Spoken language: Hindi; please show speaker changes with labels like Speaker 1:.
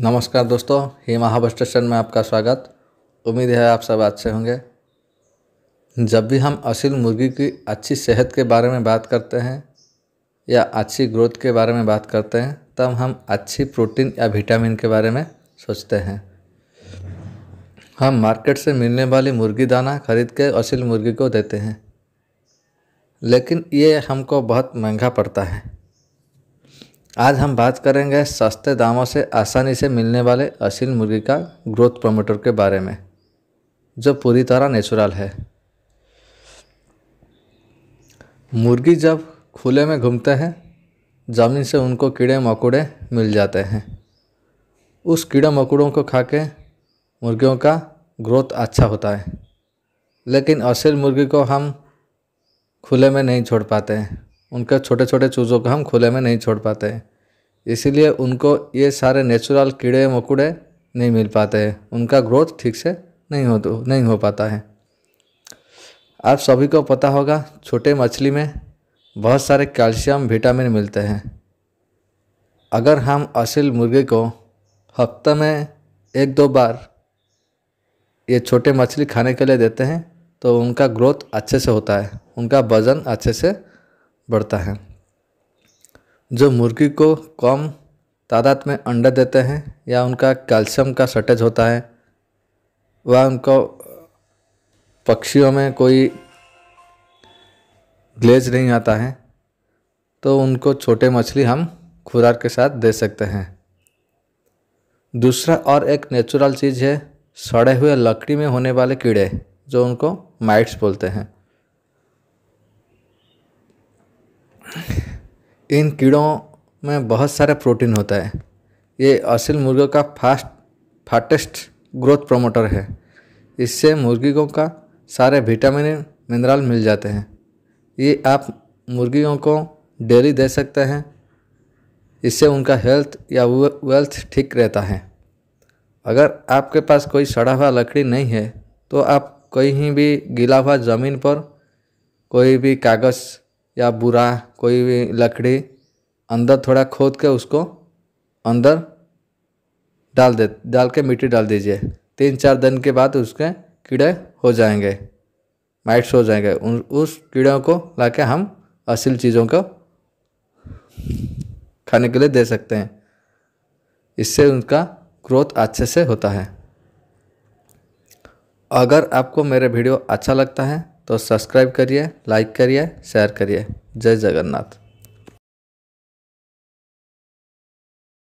Speaker 1: नमस्कार दोस्तों हेमा हब स्टेशन में आपका स्वागत उम्मीद है आप सब अच्छे होंगे जब भी हम असील मुर्गी की अच्छी सेहत के बारे में बात करते हैं या अच्छी ग्रोथ के बारे में बात करते हैं तब हम अच्छी प्रोटीन या विटामिन के बारे में सोचते हैं हम मार्केट से मिलने वाली मुर्गी दाना खरीद के असील मुर्गी को देते हैं लेकिन ये हमको बहुत महंगा पड़ता है आज हम बात करेंगे सस्ते दामों से आसानी से मिलने वाले असील मुर्गी का ग्रोथ प्रोमोटर के बारे में जो पूरी तरह नेचुरल है मुर्गी जब खुले में घूमते हैं ज़मीन से उनको कीड़े मकोड़े मिल जाते हैं उस कीड़े मकोड़ों को खा के मुर्गियों का ग्रोथ अच्छा होता है लेकिन असील मुर्गी को हम खुले में नहीं छोड़ पाते हैं उनका छोटे छोटे चूज़ों को हम खुले में नहीं छोड़ पाते हैं इसीलिए उनको ये सारे नेचुरल कीड़े मकोड़े नहीं मिल पाते हैं उनका ग्रोथ ठीक से नहीं हो नहीं हो पाता है आप सभी को पता होगा छोटे मछली में बहुत सारे कैल्शियम विटामिन मिलते हैं अगर हम असिल मुर्गे को हफ्ते में एक दो बार ये छोटे मछली खाने के लिए देते हैं तो उनका ग्रोथ अच्छे से होता है उनका वज़न अच्छे से बढ़ता है जो मुर्गी को कम तादाद में अंडा देते हैं या उनका कैल्शियम का शॉर्टेज होता है वह उनको पक्षियों में कोई ग्लेज नहीं आता है तो उनको छोटे मछली हम खुराक के साथ दे सकते हैं दूसरा और एक नेचुरल चीज़ है सड़े हुए लकड़ी में होने वाले कीड़े जो उनको माइट्स बोलते हैं इन कीड़ों में बहुत सारे प्रोटीन होता है ये असिल मुर्गों का फास्ट फास्टेस्ट ग्रोथ प्रमोटर है इससे मुर्गियों का सारे विटामिन मिनरल मिल जाते हैं ये आप मुर्गियों को डेली दे सकते हैं इससे उनका हेल्थ या वेल्थ ठीक रहता है अगर आपके पास कोई सड़ा हुआ लकड़ी नहीं है तो आप कहीं भी गीला हुआ ज़मीन पर कोई भी कागज़ या बुरा कोई भी लकड़ी अंदर थोड़ा खोद के उसको अंदर डाल दे डाल के मिट्टी डाल दीजिए तीन चार दिन के बाद उसके कीड़े हो जाएंगे माइट्स हो जाएंगे उन उस कीड़ों को लाके हम असल चीज़ों को खाने के लिए दे सकते हैं इससे उनका ग्रोथ अच्छे से होता है अगर आपको मेरा वीडियो अच्छा लगता है तो सब्सक्राइब करिए लाइक करिए शेयर करिए जय जगन्नाथ